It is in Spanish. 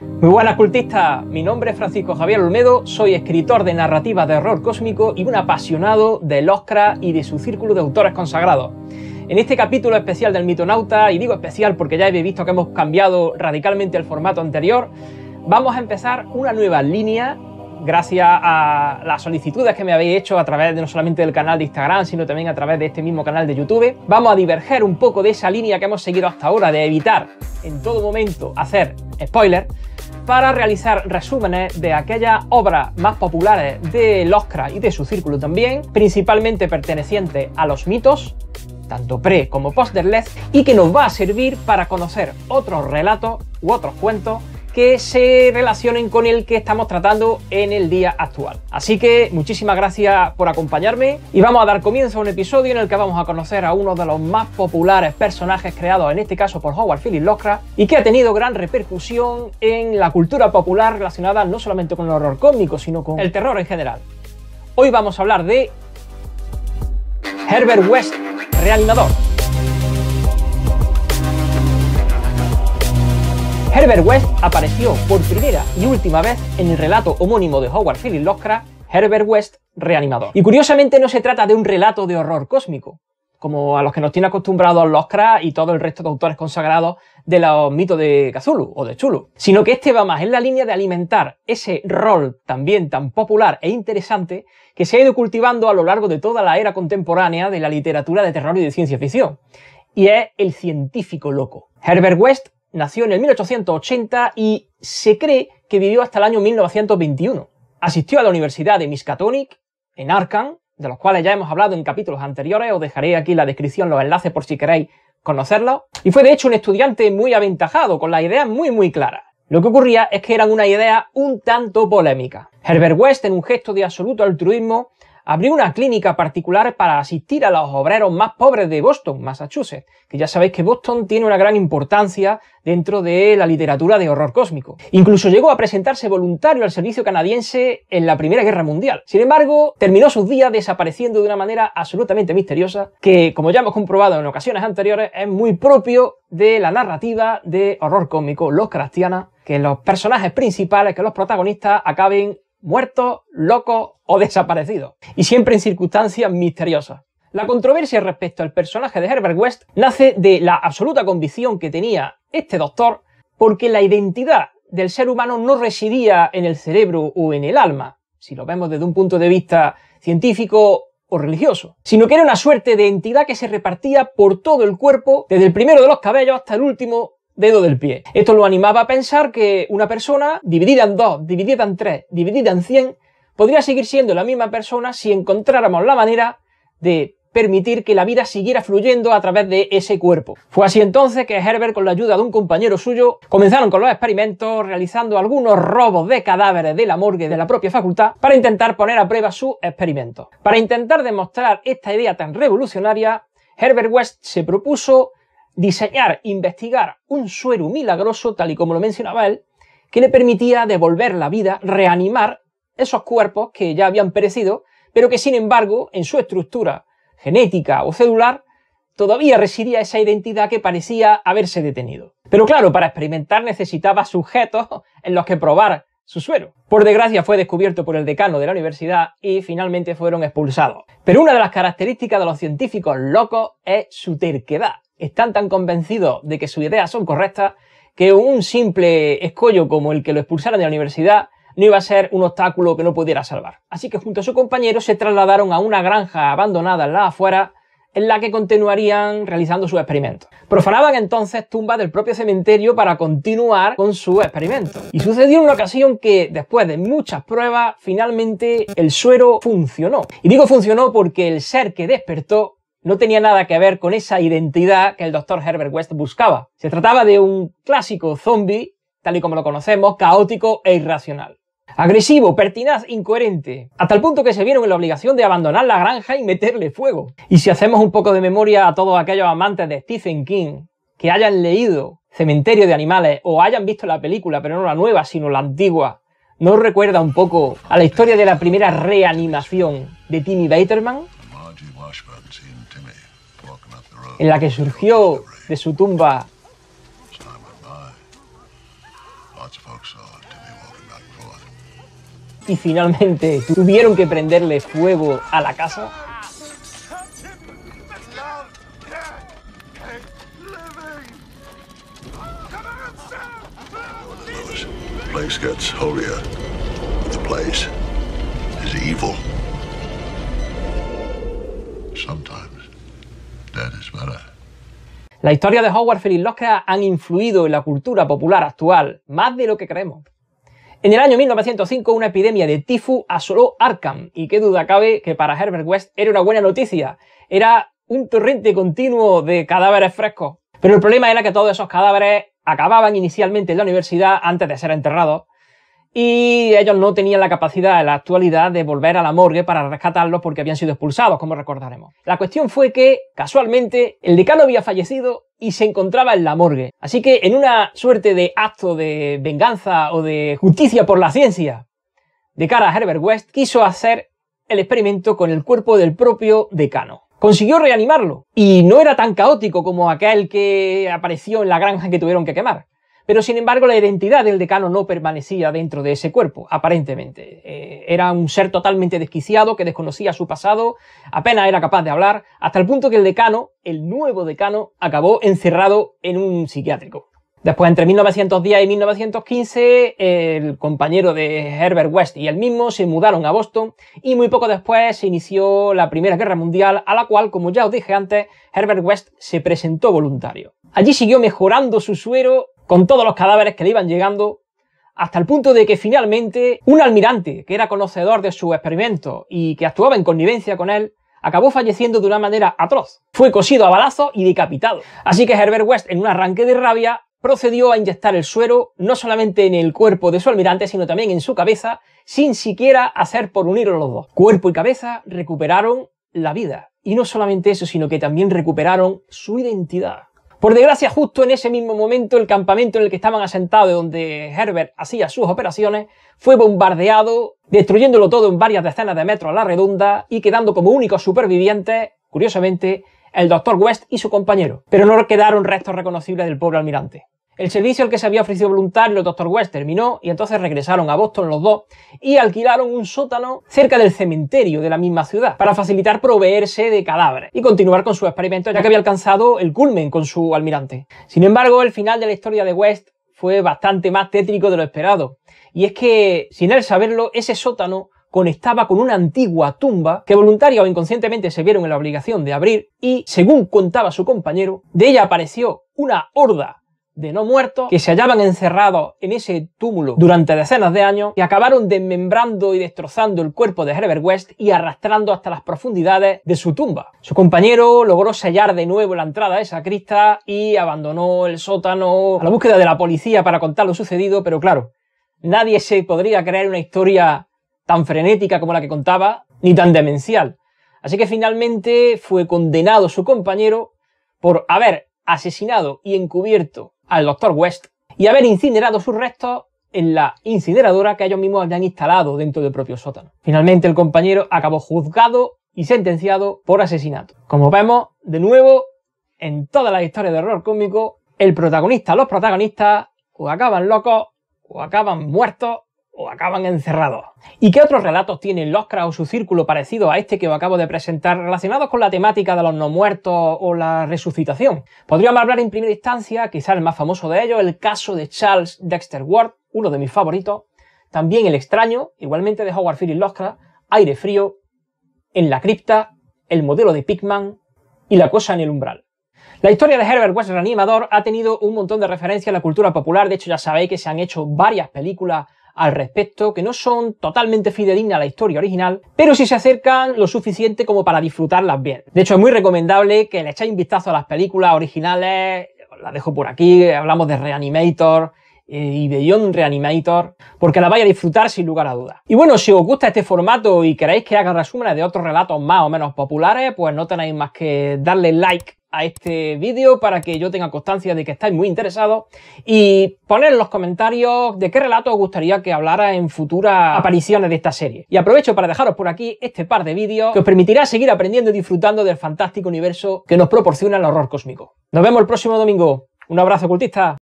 Muy buenas cultistas, mi nombre es Francisco Javier Olmedo, soy escritor de narrativas de horror cósmico y un apasionado del Oscar y de su círculo de autores consagrados. En este capítulo especial del Mitonauta, y digo especial porque ya habéis visto que hemos cambiado radicalmente el formato anterior, vamos a empezar una nueva línea gracias a las solicitudes que me habéis hecho a través de no solamente del canal de Instagram, sino también a través de este mismo canal de YouTube. Vamos a diverger un poco de esa línea que hemos seguido hasta ahora de evitar en todo momento hacer spoilers, para realizar resúmenes de aquellas obras más populares de Oscar y de su círculo también, principalmente pertenecientes a los mitos, tanto pre como posterles y que nos va a servir para conocer otros relatos u otros cuentos que se relacionen con el que estamos tratando en el día actual. Así que muchísimas gracias por acompañarme y vamos a dar comienzo a un episodio en el que vamos a conocer a uno de los más populares personajes creados en este caso por Howard Phillips Lovecraft y que ha tenido gran repercusión en la cultura popular relacionada no solamente con el horror cómico, sino con el terror en general. Hoy vamos a hablar de Herbert West, reanimador. Herbert West apareció por primera y última vez en el relato homónimo de Howard Phillips Lovecraft, Herbert West Reanimador. Y curiosamente no se trata de un relato de horror cósmico, como a los que nos tiene acostumbrados Lovecraft y todo el resto de autores consagrados de los mitos de Cthulhu o de Chulu, sino que este va más en la línea de alimentar ese rol también tan popular e interesante que se ha ido cultivando a lo largo de toda la era contemporánea de la literatura de terror y de ciencia ficción, y es el científico loco. Herbert West nació en el 1880 y se cree que vivió hasta el año 1921. Asistió a la Universidad de Miskatonic, en Arkham, de los cuales ya hemos hablado en capítulos anteriores, os dejaré aquí en la descripción los enlaces por si queréis conocerlos, y fue de hecho un estudiante muy aventajado, con la idea muy muy clara Lo que ocurría es que era una idea un tanto polémica. Herbert West, en un gesto de absoluto altruismo, abrió una clínica particular para asistir a los obreros más pobres de Boston, Massachusetts, que ya sabéis que Boston tiene una gran importancia dentro de la literatura de horror cósmico. Incluso llegó a presentarse voluntario al servicio canadiense en la Primera Guerra Mundial. Sin embargo, terminó sus días desapareciendo de una manera absolutamente misteriosa, que, como ya hemos comprobado en ocasiones anteriores, es muy propio de la narrativa de horror cósmico Lovecraftiana, que los personajes principales, que los protagonistas acaben muertos, locos o desaparecidos, y siempre en circunstancias misteriosas. La controversia respecto al personaje de Herbert West nace de la absoluta convicción que tenía este doctor porque la identidad del ser humano no residía en el cerebro o en el alma, si lo vemos desde un punto de vista científico o religioso, sino que era una suerte de entidad que se repartía por todo el cuerpo, desde el primero de los cabellos hasta el último dedo del pie. Esto lo animaba a pensar que una persona, dividida en dos, dividida en tres, dividida en cien, podría seguir siendo la misma persona si encontráramos la manera de permitir que la vida siguiera fluyendo a través de ese cuerpo. Fue así entonces que Herbert, con la ayuda de un compañero suyo, comenzaron con los experimentos realizando algunos robos de cadáveres de la morgue de la propia facultad para intentar poner a prueba su experimento. Para intentar demostrar esta idea tan revolucionaria, Herbert West se propuso diseñar, investigar un suero milagroso, tal y como lo mencionaba él, que le permitía devolver la vida, reanimar esos cuerpos que ya habían perecido, pero que sin embargo en su estructura genética o celular todavía residía esa identidad que parecía haberse detenido. Pero claro, para experimentar necesitaba sujetos en los que probar su suero. Por desgracia fue descubierto por el decano de la universidad y finalmente fueron expulsados. Pero una de las características de los científicos locos es su terquedad están tan convencidos de que sus ideas son correctas que un simple escollo como el que lo expulsaran de la universidad no iba a ser un obstáculo que no pudiera salvar. Así que junto a su compañero se trasladaron a una granja abandonada en la afuera en la que continuarían realizando sus experimentos. Profanaban entonces tumbas del propio cementerio para continuar con su experimento. Y sucedió en una ocasión que, después de muchas pruebas, finalmente el suero funcionó. Y digo funcionó porque el ser que despertó no tenía nada que ver con esa identidad que el doctor Herbert West buscaba. Se trataba de un clásico zombie, tal y como lo conocemos, caótico e irracional. Agresivo, pertinaz, incoherente, Hasta el punto que se vieron en la obligación de abandonar la granja y meterle fuego. Y si hacemos un poco de memoria a todos aquellos amantes de Stephen King que hayan leído Cementerio de Animales o hayan visto la película, pero no la nueva, sino la antigua, ¿no recuerda un poco a la historia de la primera reanimación de Timmy Baterman? en la que surgió de su tumba y finalmente tuvieron que prenderle fuego a la casa. La historia de Howard Phillips Lovecraft han influido en la cultura popular actual más de lo que creemos. En el año 1905 una epidemia de tifus asoló Arkham y qué duda cabe que para Herbert West era una buena noticia. Era un torrente continuo de cadáveres frescos. Pero el problema era que todos esos cadáveres acababan inicialmente en la universidad antes de ser enterrados y ellos no tenían la capacidad en la actualidad de volver a la morgue para rescatarlos porque habían sido expulsados, como recordaremos. La cuestión fue que, casualmente, el decano había fallecido y se encontraba en la morgue. Así que, en una suerte de acto de venganza o de justicia por la ciencia, de cara a Herbert West, quiso hacer el experimento con el cuerpo del propio decano. Consiguió reanimarlo, y no era tan caótico como aquel que apareció en la granja que tuvieron que quemar. Pero sin embargo, la identidad del decano no permanecía dentro de ese cuerpo, aparentemente. Eh, era un ser totalmente desquiciado que desconocía su pasado, apenas era capaz de hablar, hasta el punto que el decano, el nuevo decano, acabó encerrado en un psiquiátrico. Después, entre 1910 y 1915, el compañero de Herbert West y él mismo se mudaron a Boston y muy poco después se inició la Primera Guerra Mundial, a la cual, como ya os dije antes, Herbert West se presentó voluntario. Allí siguió mejorando su suero con todos los cadáveres que le iban llegando, hasta el punto de que finalmente un almirante, que era conocedor de su experimento y que actuaba en connivencia con él, acabó falleciendo de una manera atroz. Fue cosido a balazos y decapitado. Así que Herbert West, en un arranque de rabia, procedió a inyectar el suero no solamente en el cuerpo de su almirante, sino también en su cabeza, sin siquiera hacer por unir los dos. Cuerpo y cabeza recuperaron la vida. Y no solamente eso, sino que también recuperaron su identidad. Por desgracia, justo en ese mismo momento, el campamento en el que estaban asentados y donde Herbert hacía sus operaciones fue bombardeado, destruyéndolo todo en varias decenas de metros a la redonda y quedando como únicos supervivientes, curiosamente, el Dr. West y su compañero. Pero no quedaron restos reconocibles del pobre almirante. El servicio al que se había ofrecido voluntario el Dr. West terminó y entonces regresaron a Boston los dos y alquilaron un sótano cerca del cementerio de la misma ciudad para facilitar proveerse de cadáveres y continuar con su experimento ya que había alcanzado el culmen con su almirante. Sin embargo, el final de la historia de West fue bastante más tétrico de lo esperado. Y es que, sin él saberlo, ese sótano conectaba con una antigua tumba que voluntaria o inconscientemente se vieron en la obligación de abrir y, según contaba su compañero, de ella apareció una horda de no muertos que se hallaban encerrados en ese túmulo durante decenas de años y acabaron desmembrando y destrozando el cuerpo de Herbert West y arrastrando hasta las profundidades de su tumba. Su compañero logró sellar de nuevo la entrada de esa crista y abandonó el sótano a la búsqueda de la policía para contar lo sucedido, pero claro, nadie se podría creer una historia tan frenética como la que contaba, ni tan demencial. Así que finalmente fue condenado su compañero por haber asesinado y encubierto al doctor West y haber incinerado sus restos en la incineradora que ellos mismos habían instalado dentro del propio sótano. Finalmente el compañero acabó juzgado y sentenciado por asesinato. Como vemos, de nuevo, en todas las historias de horror cómico, el protagonista, los protagonistas, o acaban locos, o acaban muertos, o acaban encerrados. ¿Y qué otros relatos tienen Lovecraft o su círculo parecido a este que os acabo de presentar relacionados con la temática de los no muertos o la resucitación? Podríamos hablar en primera instancia, quizás el más famoso de ellos, el caso de Charles Dexter Ward, uno de mis favoritos, también El extraño, igualmente de Howard Phillips Lovecraft, Aire frío, En la cripta, El modelo de Pickman y La cosa en el umbral. La historia de Herbert West animador, ha tenido un montón de referencias a la cultura popular, de hecho ya sabéis que se han hecho varias películas al respecto, que no son totalmente fidedignas a la historia original, pero sí se acercan lo suficiente como para disfrutarlas bien. De hecho, es muy recomendable que le echéis un vistazo a las películas originales, las dejo por aquí, hablamos de Reanimator, eh, y de Young Reanimator, porque la vais a disfrutar sin lugar a dudas. Y bueno, si os gusta este formato y queréis que haga resúmenes de otros relatos más o menos populares, pues no tenéis más que darle like a este vídeo para que yo tenga constancia de que estáis muy interesados y poner en los comentarios de qué relato os gustaría que hablara en futuras apariciones de esta serie. Y aprovecho para dejaros por aquí este par de vídeos que os permitirá seguir aprendiendo y disfrutando del fantástico universo que nos proporciona el horror cósmico. Nos vemos el próximo domingo. Un abrazo cultista.